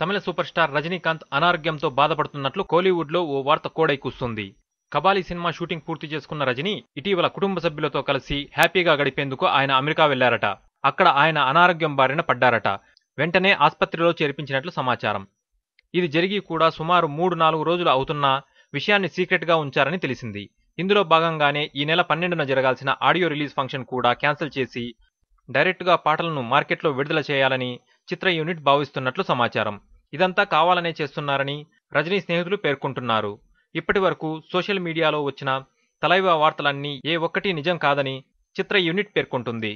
తమిళ super star Rajinikanth అనారోగ్యంతో బాధపడుతున్నట్లు కోలీవుడ్లో ఓ వార్త కోడై కూస్తుంది కబాలి సినిమా షూటింగ్ పూర్తి చేసుకున్న రజనీ ఇటీవల కుటుంబ సభ్యులతో కలిసి హ్యాపీగా గడిపేందుకు ఆయన అమెరికా వెళ్లారట అక్కడ ఆయన అనారోగ్యం బారిన పడ్డారట వెంటనే ఆస్పత్రిలో చేర్పించినట్లు సమాచారం ఇది జరిగి కూడా సుమారు మూడు నాలుగు రోజులు అవుతున్నా విషయాన్ని సీక్రెట్గా ఉంచారని తెలిసింది ఇందులో భాగంగానే ఈ నెల పన్నెండున జరగాల్సిన ఆడియో రిలీజ్ ఫంక్షన్ కూడా క్యాన్సిల్ చేసి డైరెక్ట్గా పాటలను మార్కెట్లో విడుదల చేయాలని చిత్ర యూనిట్ భావిస్తున్నట్లు సమాచారం ఇదంతా కావాలనే చేస్తున్నారని రజనీ స్నేహితులు పేర్కొంటున్నారు ఇప్పటి వరకు సోషల్ మీడియాలో వచ్చిన తలైవ వార్తలన్నీ ఏ ఒక్కటి నిజం కాదని చిత్ర యూనిట్ పేర్కొంటుంది